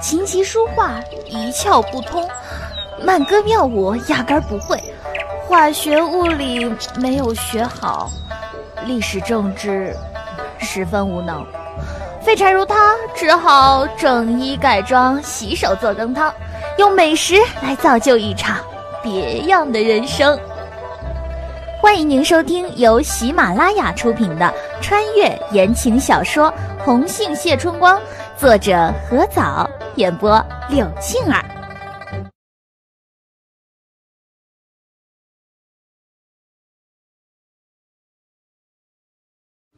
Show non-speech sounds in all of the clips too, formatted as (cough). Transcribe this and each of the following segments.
琴棋书画一窍不通，曼歌妙舞压根儿不会，化学物理没有学好，历史政治十分无能。废柴如他，只好整衣改装，洗手做羹汤，用美食来造就一场别样的人生。欢迎您收听由喜马拉雅出品的穿越言情小说《红杏谢春光》。作者何早，演播柳庆儿，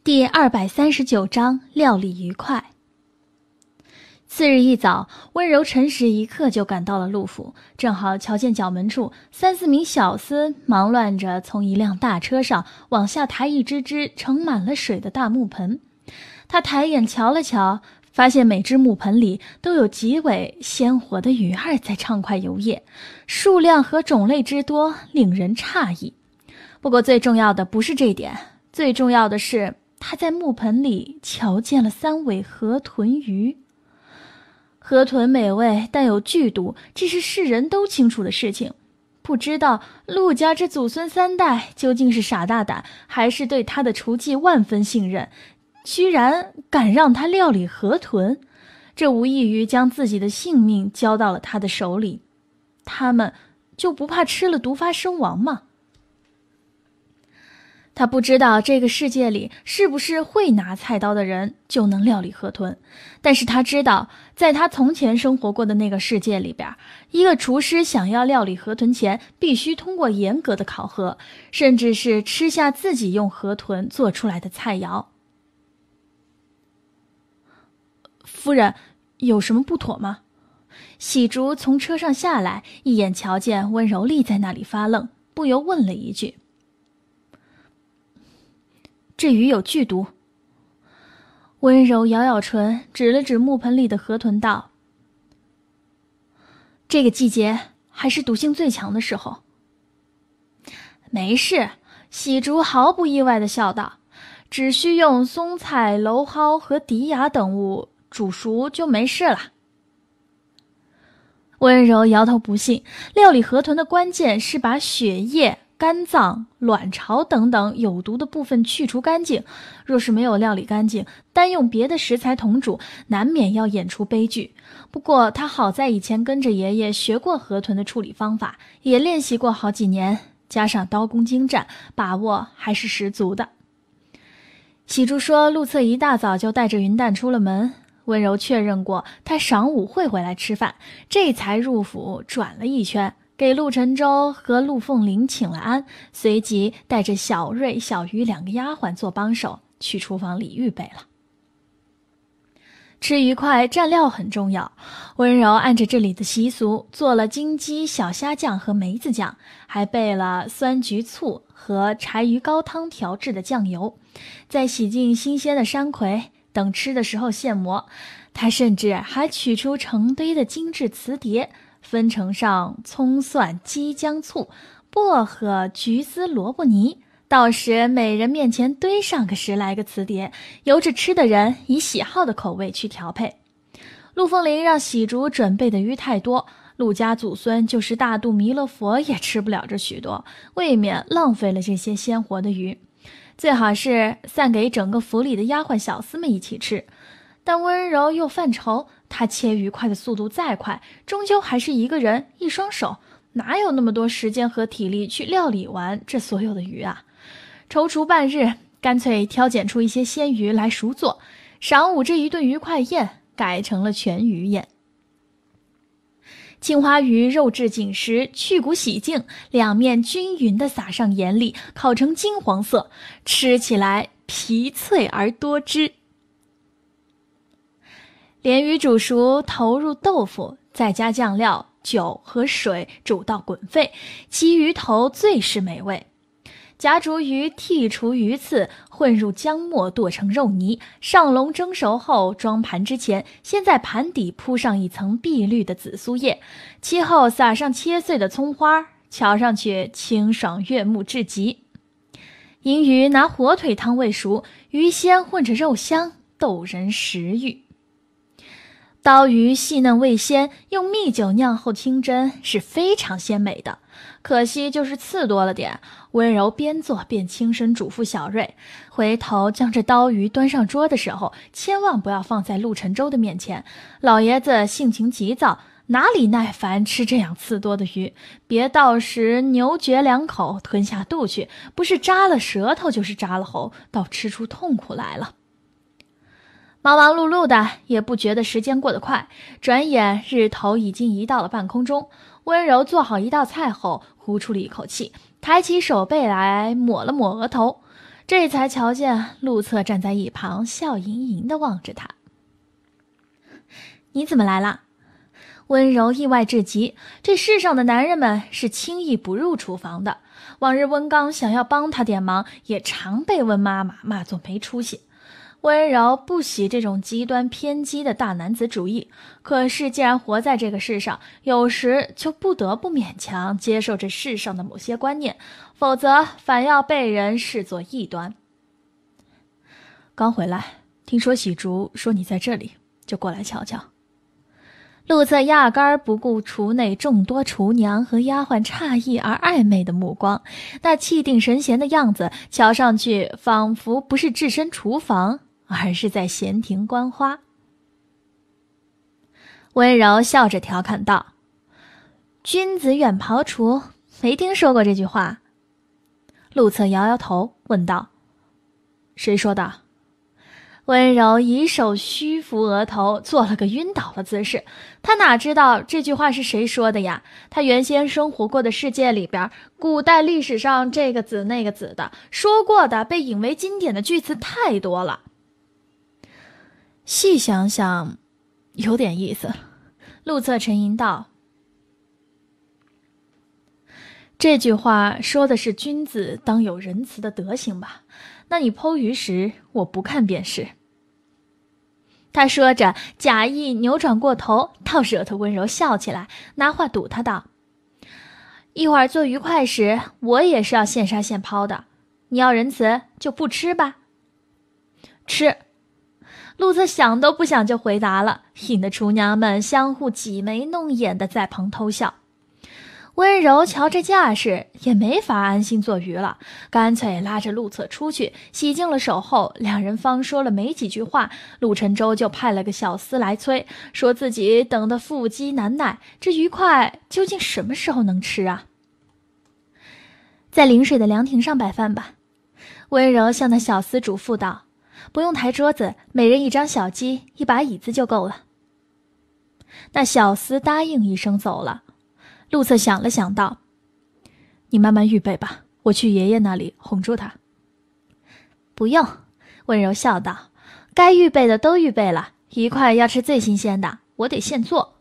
第二百三十九章料理愉快。次日一早，温柔辰时一刻就赶到了陆府，正好瞧见角门处三四名小厮忙乱着从一辆大车上往下抬一只只盛满了水的大木盆。他抬眼瞧了瞧。发现每只木盆里都有几尾鲜活的鱼儿在畅快游曳，数量和种类之多令人诧异。不过最重要的不是这点，最重要的是他在木盆里瞧见了三尾河豚鱼。河豚美味但有剧毒，这是世人都清楚的事情。不知道陆家这祖孙三代究竟是傻大胆，还是对他的厨技万分信任。居然敢让他料理河豚，这无异于将自己的性命交到了他的手里。他们就不怕吃了毒发身亡吗？他不知道这个世界里是不是会拿菜刀的人就能料理河豚，但是他知道，在他从前生活过的那个世界里边，一个厨师想要料理河豚前，必须通过严格的考核，甚至是吃下自己用河豚做出来的菜肴。夫人，有什么不妥吗？喜竹从车上下来，一眼瞧见温柔立在那里发愣，不由问了一句：“这鱼有剧毒。”温柔咬咬唇，指了指木盆里的河豚道：“这个季节还是毒性最强的时候。”没事，喜竹毫不意外的笑道：“只需用松菜、蒌蒿和荻芽等物。”煮熟就没事了。温柔摇头不信，料理河豚的关键是把血液、肝脏、卵巢等等有毒的部分去除干净。若是没有料理干净，单用别的食材同煮，难免要演出悲剧。不过他好在以前跟着爷爷学过河豚的处理方法，也练习过好几年，加上刀工精湛，把握还是十足的。喜珠说，陆策一大早就带着云淡出了门。温柔确认过，他晌午会回来吃饭，这才入府转了一圈，给陆沉舟和陆凤玲请了安，随即带着小瑞、小鱼两个丫鬟做帮手，去厨房里预备了。吃鱼块蘸料很重要，温柔按着这里的习俗做了金鸡小虾酱和梅子酱，还备了酸橘醋和柴鱼高汤调制的酱油，再洗净新鲜的山葵。等吃的时候现磨，他甚至还取出成堆的精致瓷碟，分成上葱蒜、鸡姜醋、薄荷、橘丝、萝卜泥，到时每人面前堆上个十来个瓷碟，由着吃的人以喜好的口味去调配。陆凤麟让喜竹准备的鱼太多，陆家祖孙就是大肚弥勒佛也吃不了这许多，未免浪费了这些鲜活的鱼。最好是散给整个府里的丫鬟小厮们一起吃，但温柔又犯愁。他切鱼块的速度再快，终究还是一个人一双手，哪有那么多时间和体力去料理完这所有的鱼啊？踌躇半日，干脆挑拣出一些鲜鱼来熟做，晌午这一顿鱼块宴改成了全鱼宴。青花鱼肉质紧实，去骨洗净，两面均匀的撒上盐粒，烤成金黄色，吃起来皮脆而多汁。鲢鱼煮熟，投入豆腐，再加酱料、酒和水，煮到滚沸，其鱼头最是美味。夹竹鱼剔除鱼刺，混入姜末剁成肉泥，上笼蒸熟后装盘之前，先在盘底铺上一层碧绿的紫苏叶，其后撒上切碎的葱花，瞧上去清爽悦目至极。银鱼拿火腿汤喂熟，鱼鲜混着肉香，逗人食欲。刀鱼细嫩味鲜，用蜜酒酿后清蒸是非常鲜美的。可惜就是刺多了点。温柔边做边轻声嘱咐小瑞：“回头将这刀鱼端上桌的时候，千万不要放在陆晨舟的面前。老爷子性情急躁，哪里耐烦吃这样刺多的鱼？别到时牛嚼两口，吞下肚去，不是扎了舌头，就是扎了喉，倒吃出痛苦来了。”忙忙碌碌的，也不觉得时间过得快。转眼日头已经移到了半空中，温柔做好一道菜后，呼出了一口气，抬起手背来抹了抹额头，这才瞧见陆策站在一旁，笑盈盈的望着他。“你怎么来了？”温柔意外至极。这世上的男人们是轻易不入厨房的。往日温刚想要帮他点忙，也常被温妈妈骂作没出息。温柔不喜这种极端偏激的大男子主义，可是既然活在这个世上，有时就不得不勉强接受这世上的某些观念，否则反要被人视作异端。刚回来，听说喜竹说你在这里，就过来瞧瞧。陆策压根儿不顾厨内众多厨娘和丫鬟诧异而暧昧的目光，那气定神闲的样子，瞧上去仿佛不是置身厨房。而是在闲庭观花，温柔笑着调侃道：“君子远庖厨，没听说过这句话。”陆策摇摇头，问道：“谁说的？”温柔以手虚扶额头，做了个晕倒的姿势。他哪知道这句话是谁说的呀？他原先生活过的世界里边，古代历史上这个子那个子的说过的被引为经典的句子太多了。细想想，有点意思。陆策沉吟道：“这句话说的是君子当有仁慈的德行吧？那你剖鱼时，我不看便是。”他说着，假意扭转过头，倒惹得温柔笑起来，拿话堵他道：“一会儿做鱼块时，我也是要现杀现抛的。你要仁慈，就不吃吧。”吃。陆策想都不想就回答了，引得厨娘们相互挤眉弄眼的在旁偷笑。温柔瞧这架势，也没法安心做鱼了，干脆拉着陆策出去洗净了手后，两人方说了没几句话，陆沉舟就派了个小厮来催，说自己等得腹饥难耐，这鱼块究竟什么时候能吃啊？在临水的凉亭上摆饭吧，温柔向那小厮嘱咐道。不用抬桌子，每人一张小鸡，一把椅子就够了。那小厮答应一声走了。陆策想了想，道：“你慢慢预备吧，我去爷爷那里哄住他。”不用，温柔笑道：“该预备的都预备了，一块要吃最新鲜的，我得现做。”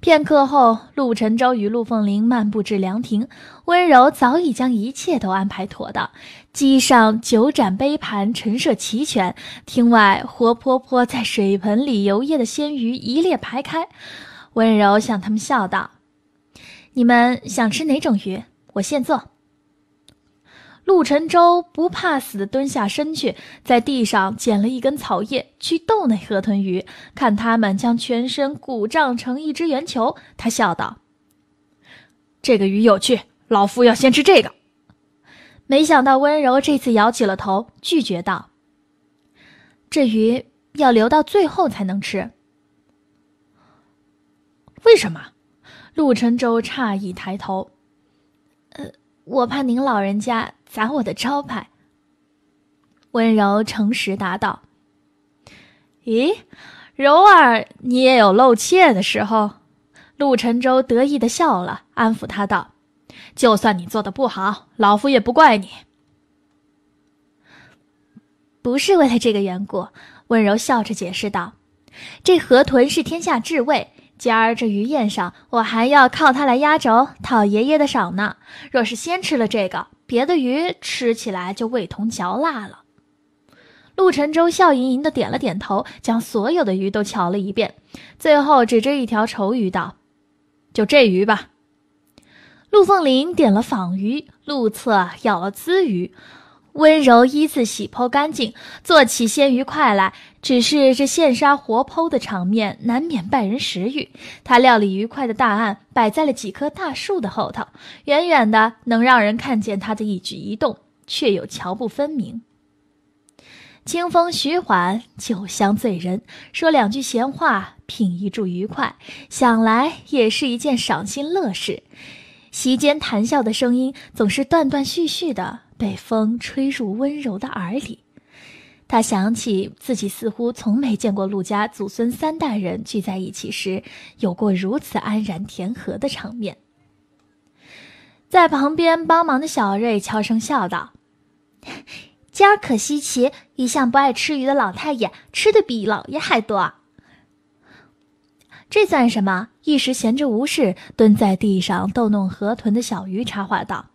片刻后，陆晨舟与陆凤玲漫步至凉亭，温柔早已将一切都安排妥当。机上九盏杯盘陈设齐全，厅外活泼泼在水盆里游曳的鲜鱼一列排开，温柔向他们笑道：“你们想吃哪种鱼？我现做。”陆沉舟不怕死的蹲下身去，在地上捡了一根草叶去逗那河豚鱼，看它们将全身鼓胀成一只圆球，他笑道：“这个鱼有趣，老夫要先吃这个。”没想到温柔这次摇起了头，拒绝道：“这鱼要留到最后才能吃。”为什么？陆沉舟诧异抬头，“呃，我怕您老人家砸我的招牌。”温柔诚实答道：“咦，柔儿，你也有露怯的时候。”陆沉舟得意的笑了，安抚他道。就算你做的不好，老夫也不怪你。不是为了这个缘故，温柔笑着解释道：“这河豚是天下至味，今儿这鱼宴上，我还要靠它来压轴讨爷爷的赏呢。若是先吃了这个，别的鱼吃起来就味同嚼蜡了。”陆沉舟笑盈盈的点了点头，将所有的鱼都瞧了一遍，最后指着一条丑鱼道：“就这鱼吧。”陆凤麟点了仿鱼，陆策咬了滋鱼，温柔依次洗剖干净，做起鲜鱼块来。只是这现杀活剖的场面，难免败人食欲。他料理鱼块的大案摆在了几棵大树的后头，远远的能让人看见他的一举一动，却又瞧不分明。清风徐缓，酒香醉人，说两句闲话，品一注鱼块，想来也是一件赏心乐事。席间谈笑的声音总是断断续续的被风吹入温柔的耳里，他想起自己似乎从没见过陆家祖孙三代人聚在一起时有过如此安然甜和的场面。在旁边帮忙的小瑞悄声笑道：“ (laughs) 今儿可稀奇，一向不爱吃鱼的老太爷吃的比老爷还多。”这算什么？一时闲着无事，蹲在地上逗弄河豚的小鱼插话道：“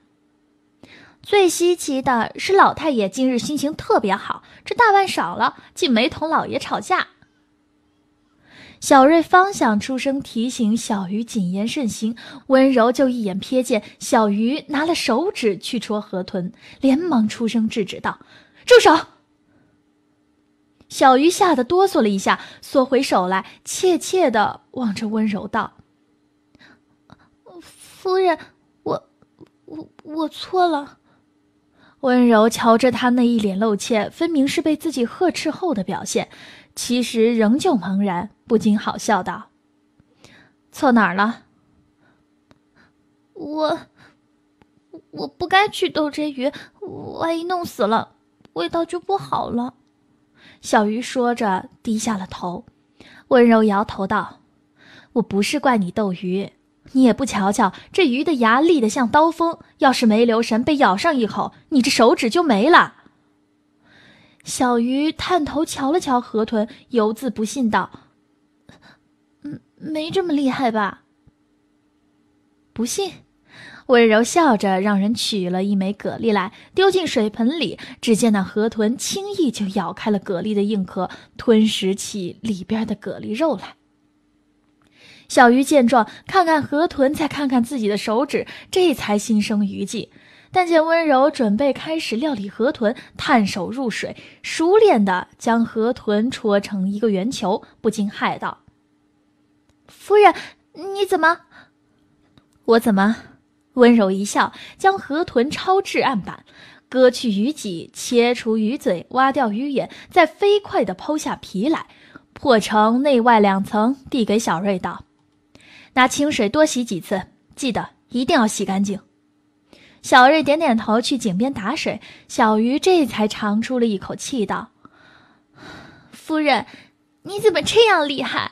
最稀奇的是，老太爷今日心情特别好，这大半晌了，竟没同老爷吵架。”小瑞方想出声提醒小鱼谨言慎行，温柔就一眼瞥见小鱼拿了手指去戳河豚，连忙出声制止道：“住手！”小鱼吓得哆嗦了一下，缩回手来，怯怯地望着温柔道：“夫人，我、我、我错了。”温柔瞧着他那一脸露怯，分明是被自己呵斥后的表现，其实仍旧茫然，不禁好笑道：“错哪儿了？”“我，我不该去逗这鱼，万一弄死了，味道就不好了。”小鱼说着，低下了头，温柔摇头道：“我不是怪你斗鱼，你也不瞧瞧，这鱼的牙利得像刀锋，要是没留神被咬上一口，你这手指就没了。”小鱼探头瞧了瞧河豚，犹自不信道：“嗯，没这么厉害吧？”不信。温柔笑着，让人取了一枚蛤蜊来，丢进水盆里。只见那河豚轻易就咬开了蛤蜊的硬壳，吞食起里边的蛤蜊肉来。小鱼见状，看看河豚，再看看自己的手指，这才心生余悸。但见温柔准备开始料理河豚，探手入水，熟练地将河豚戳成一个圆球，不禁骇道：“夫人，你怎么？我怎么？”温柔一笑，将河豚抄至案板，割去鱼脊，切除鱼嘴，挖掉鱼眼，再飞快的剖下皮来，破成内外两层，递给小瑞道：“拿清水多洗几次，记得一定要洗干净。”小瑞点点头，去井边打水。小鱼这才长出了一口气，道：“夫人，你怎么这样厉害？”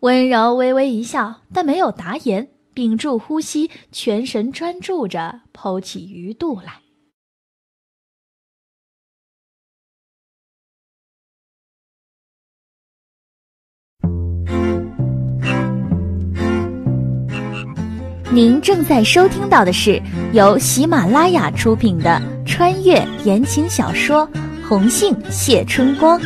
温柔微微一笑，但没有答言。屏住呼吸，全神专注着剖起鱼肚来。您正在收听到的是由喜马拉雅出品的穿越言情小说《红杏谢春光》。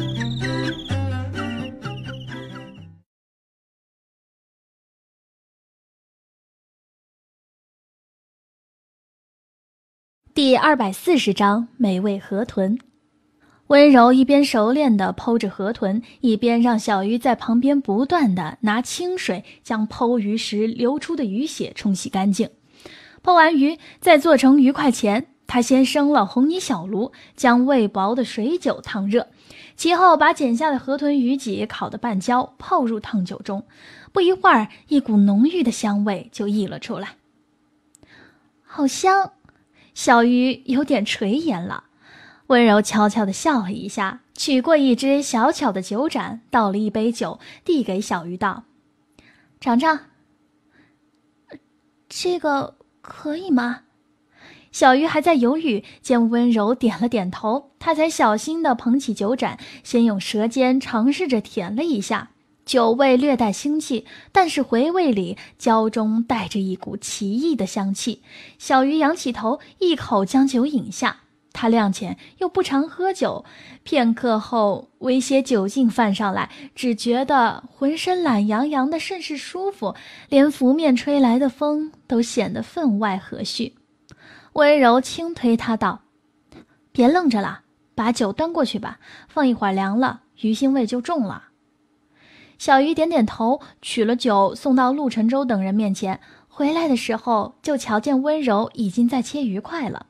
第二百四十章美味河豚。温柔一边熟练地剖着河豚，一边让小鱼在旁边不断的拿清水将剖鱼时流出的鱼血冲洗干净。剖完鱼，在做成鱼块前，他先生了红泥小炉，将未薄的水酒烫热，其后把剪下的河豚鱼脊烤得半焦，泡入烫酒中。不一会儿，一股浓郁的香味就溢了出来，好香。小鱼有点垂涎了，温柔悄悄地笑了一下，取过一只小巧的酒盏，倒了一杯酒，递给小鱼道：“尝尝，这个可以吗？”小鱼还在犹豫，见温柔点了点头，他才小心地捧起酒盏，先用舌尖尝试着舔了一下。酒味略带腥气，但是回味里焦中带着一股奇异的香气。小鱼仰起头，一口将酒饮下。他亮前又不常喝酒，片刻后微些酒劲泛上来，只觉得浑身懒洋洋的，甚是舒服，连拂面吹来的风都显得分外和煦。温柔轻推他道：“别愣着了，把酒端过去吧，放一会儿凉了，鱼腥味就重了。”小鱼点点头，取了酒送到陆沉舟等人面前。回来的时候，就瞧见温柔已经在切鱼块了。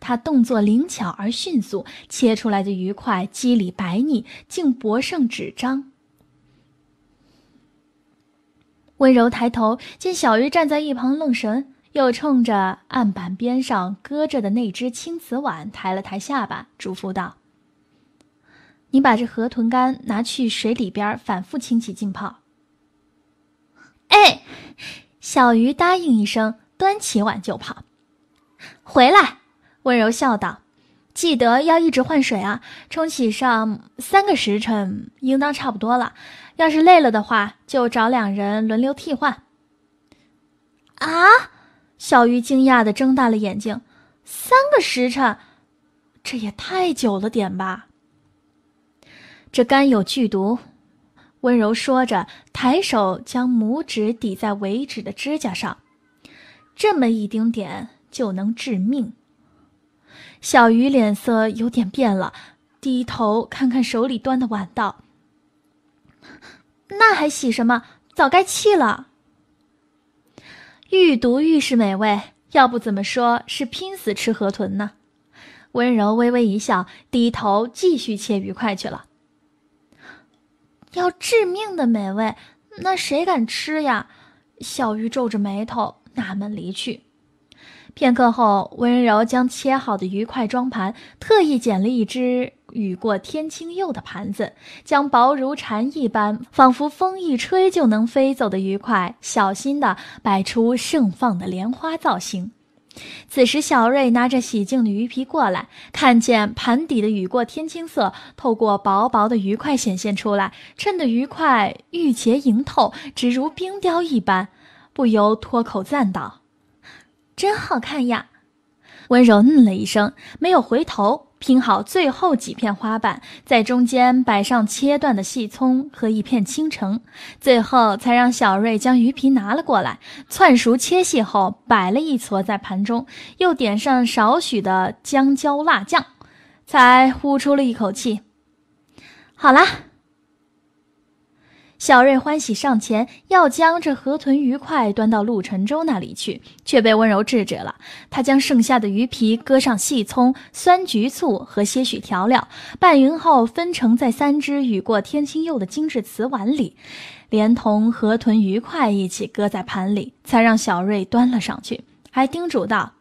他动作灵巧而迅速，切出来的鱼块肌理白腻，竟薄胜纸张。温柔抬头见小鱼站在一旁愣神，又冲着案板边上搁着的那只青瓷碗抬了抬下巴，嘱咐道。你把这河豚干拿去水里边反复清洗浸泡。哎，小鱼答应一声，端起碗就跑。回来，温柔笑道：“记得要一直换水啊，冲洗上三个时辰，应当差不多了。要是累了的话，就找两人轮流替换。”啊！小鱼惊讶的睁大了眼睛，三个时辰，这也太久了点吧。这肝有剧毒，温柔说着，抬手将拇指抵在尾指的指甲上，这么一丁点就能致命。小鱼脸色有点变了，低头看看手里端的碗，道：“那还洗什么？早该弃了。愈毒愈是美味，要不怎么说是拼死吃河豚呢？”温柔微微一笑，低头继续切鱼块去了。要致命的美味，那谁敢吃呀？小鱼皱着眉头，纳闷离去。片刻后，温柔将切好的鱼块装盘，特意捡了一只雨过天青釉的盘子，将薄如蝉翼般、仿佛风一吹就能飞走的鱼块，小心地摆出盛放的莲花造型。此时，小瑞拿着洗净的鱼皮过来，看见盘底的雨过天青色透过薄薄的鱼块显现出来，衬得鱼块玉洁莹透，直如冰雕一般，不由脱口赞道：“真好看呀！”温柔嗯了一声，没有回头。拼好最后几片花瓣，在中间摆上切断的细葱和一片青橙，最后才让小瑞将鱼皮拿了过来，窜熟切细后摆了一撮在盘中，又点上少许的姜椒辣酱，才呼出了一口气。好了。小瑞欢喜上前，要将这河豚鱼块端到陆沉舟那里去，却被温柔制止了。他将剩下的鱼皮搁上细葱、酸橘醋和些许调料，拌匀后分成在三只雨过天青釉的精致瓷碗里，连同河豚鱼块一起搁在盘里，才让小瑞端了上去。还叮嘱道：“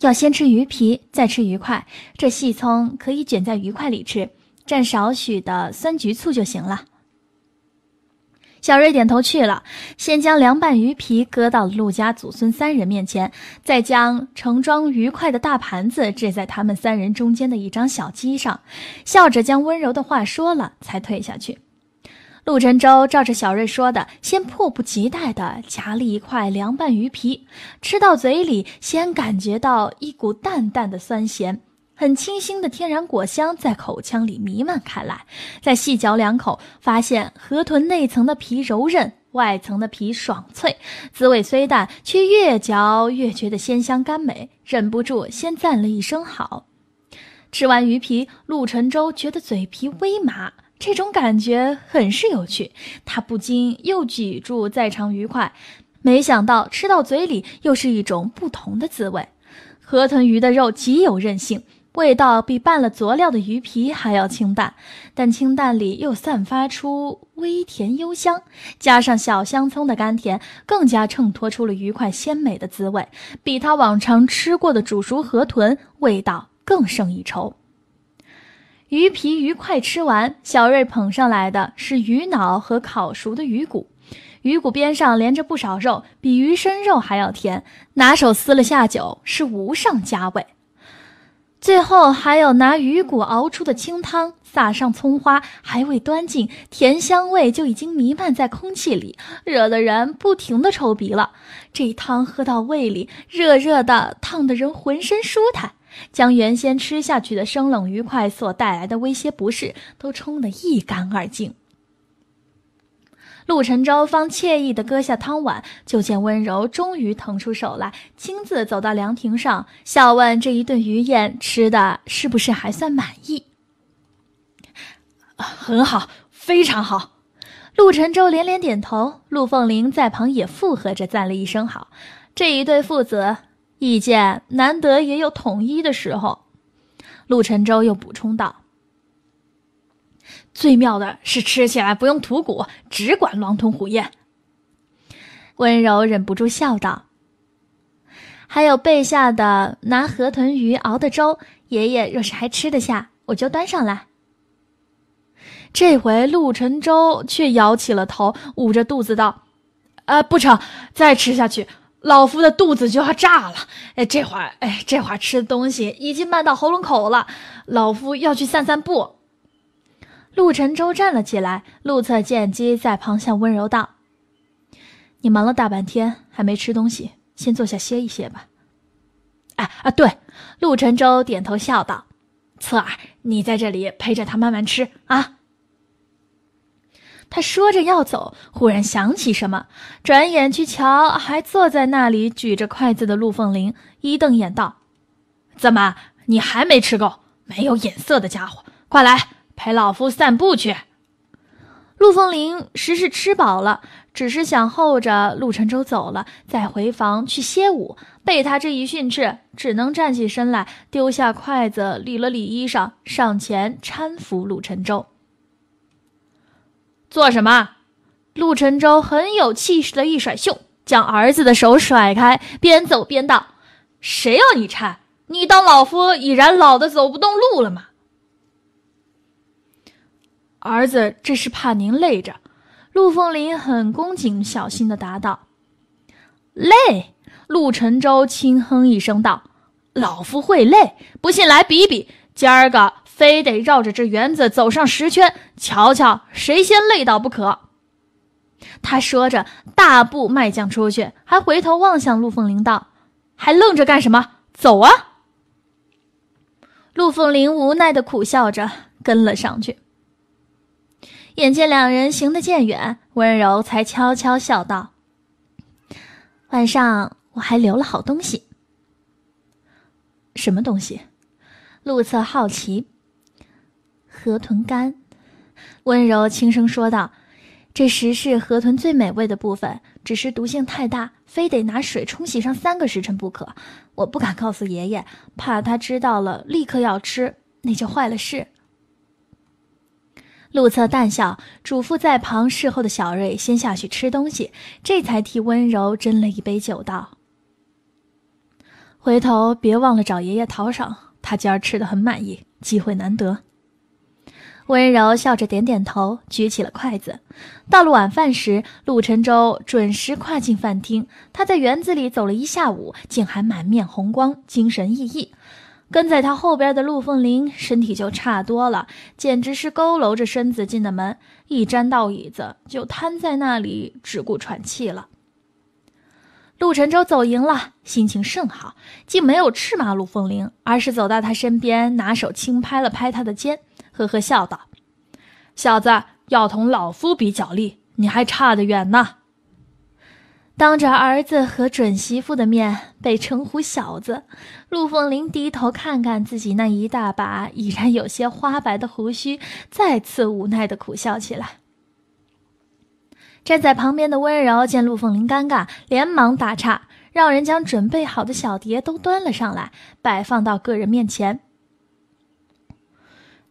要先吃鱼皮，再吃鱼块。这细葱可以卷在鱼块里吃，蘸少许的酸橘醋就行了。”小瑞点头去了，先将凉拌鱼皮搁到了陆家祖孙三人面前，再将盛装鱼块的大盘子置在他们三人中间的一张小鸡上，笑着将温柔的话说了，才退下去。陆承舟照着小瑞说的，先迫不及待的夹了一块凉拌鱼皮，吃到嘴里，先感觉到一股淡淡的酸咸。很清新的天然果香在口腔里弥漫开来，再细嚼两口，发现河豚内层的皮柔韧，外层的皮爽脆，滋味虽淡，却越嚼越觉得鲜香甘美，忍不住先赞了一声好。吃完鱼皮，陆晨舟觉得嘴皮微麻，这种感觉很是有趣，他不禁又举住在尝鱼块，没想到吃到嘴里又是一种不同的滋味。河豚鱼的肉极有韧性。味道比拌了佐料的鱼皮还要清淡，但清淡里又散发出微甜幽香，加上小香葱的甘甜，更加衬托出了鱼块鲜美的滋味，比他往常吃过的煮熟河豚味道更胜一筹。鱼皮鱼块吃完，小瑞捧上来的是鱼脑和烤熟的鱼骨，鱼骨边上连着不少肉，比鱼身肉还要甜，拿手撕了下酒，是无上佳味。最后还有拿鱼骨熬出的清汤，撒上葱花，还未端进，甜香味就已经弥漫在空气里，惹得人不停的抽鼻了。这汤喝到胃里，热热的，烫得人浑身舒坦，将原先吃下去的生冷愉快所带来的微些不适都冲得一干二净。陆沉舟方惬意地搁下汤碗，就见温柔终于腾出手来，亲自走到凉亭上，笑问：“这一顿鱼宴吃的是不是还算满意？”“很好，非常好。”陆沉舟连连点头。陆凤玲在旁也附和着赞了一声好。这一对父子意见难得也有统一的时候。陆沉舟又补充道。最妙的是吃起来不用吐骨，只管狼吞虎咽。温柔忍不住笑道：“还有背下的拿河豚鱼熬的粥，爷爷若是还吃得下，我就端上来。”这回陆沉舟却摇起了头，捂着肚子道：“呃，不成，再吃下去，老夫的肚子就要炸了。哎，这会，哎，这会吃东西已经漫到喉咙口了，老夫要去散散步。”陆沉舟站了起来，陆策见机在旁向温柔道：“你忙了大半天，还没吃东西，先坐下歇一歇吧。”“哎啊，对。”陆晨舟点头笑道，“策儿，你在这里陪着他慢慢吃啊。”他说着要走，忽然想起什么，转眼去瞧还坐在那里举着筷子的陆凤玲，一瞪眼道：“怎么，你还没吃够？没有眼色的家伙，快来！”陪老夫散步去。陆凤麟实是吃饱了，只是想候着陆沉舟走了，再回房去歇午。被他这一训斥，只能站起身来，丢下筷子，理了理衣裳，上前搀扶陆沉舟。做什么？陆沉舟很有气势的一甩袖，将儿子的手甩开，边走边道：“谁要你搀？你当老夫已然老的走不动路了吗？”儿子，这是怕您累着。”陆凤林很恭敬、小心的答道。“累？”陆沉舟轻哼一声道，“老夫会累？不信来比比。今儿个非得绕着这园子走上十圈，瞧瞧谁先累倒不可。”他说着，大步迈将出去，还回头望向陆凤林道，“还愣着干什么？走啊！”陆凤林无奈的苦笑着跟了上去。眼见两人行得渐远，温柔才悄悄笑道：“晚上我还留了好东西。什么东西？”陆策好奇。河豚肝，温柔轻声说道：“这时是河豚最美味的部分，只是毒性太大，非得拿水冲洗上三个时辰不可。我不敢告诉爷爷，怕他知道了立刻要吃，那就坏了事。”陆策淡笑，嘱咐在旁侍候的小瑞先下去吃东西，这才替温柔斟了一杯酒，道：“回头别忘了找爷爷讨赏，他今儿吃的很满意，机会难得。”温柔笑着点点头，举起了筷子。到了晚饭时，陆沉舟准时跨进饭厅。他在园子里走了一下午，竟还满面红光，精神奕奕。跟在他后边的陆凤玲身体就差多了，简直是佝偻着身子进的门，一沾到椅子就瘫在那里，只顾喘气了。陆沉舟走赢了，心情甚好，既没有斥骂陆凤玲，而是走到他身边，拿手轻拍了拍他的肩，呵呵笑道：“小子，要同老夫比脚力，你还差得远呢。”当着儿子和准媳妇的面被称呼“小子”，陆凤玲低头看看自己那一大把已然有些花白的胡须，再次无奈的苦笑起来。站在旁边的温柔见陆凤玲尴尬，连忙打岔，让人将准备好的小碟都端了上来，摆放到个人面前。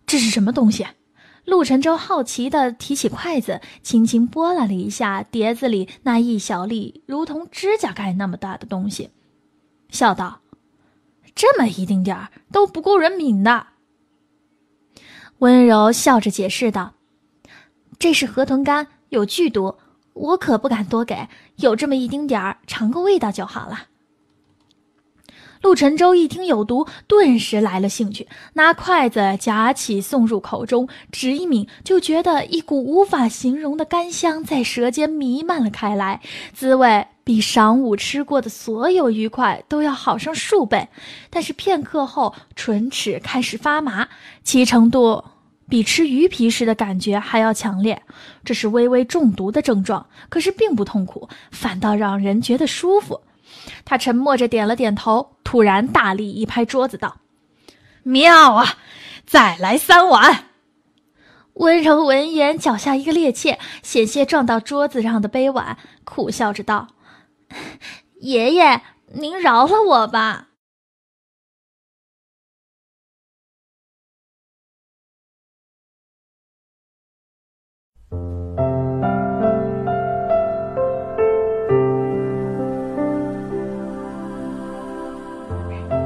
这是什么东西？陆沉舟好奇地提起筷子，轻轻拨拉了一下碟子里那一小粒如同指甲盖那么大的东西，笑道：“这么一丁点儿都不够人抿的。”温柔笑着解释道：“这是河豚干，有剧毒，我可不敢多给，有这么一丁点儿尝个味道就好了。”陆沉舟一听有毒，顿时来了兴趣，拿筷子夹起送入口中，只一抿就觉得一股无法形容的甘香在舌尖弥漫了开来，滋味比晌午吃过的所有鱼块都要好上数倍。但是片刻后，唇齿开始发麻，其程度比吃鱼皮时的感觉还要强烈，这是微微中毒的症状，可是并不痛苦，反倒让人觉得舒服。他沉默着点了点头，突然大力一拍桌子，道：“妙啊，再来三碗！”温柔闻言，脚下一个趔趄，险些撞到桌子上的杯碗，苦笑着道：“ (laughs) 爷爷，您饶了我吧。”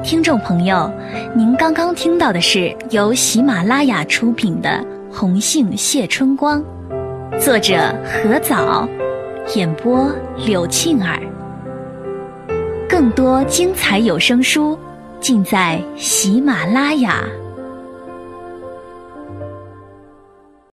听众朋友，您刚刚听到的是由喜马拉雅出品的《红杏谢春光》，作者何藻，演播柳庆儿。更多精彩有声书，尽在喜马拉雅。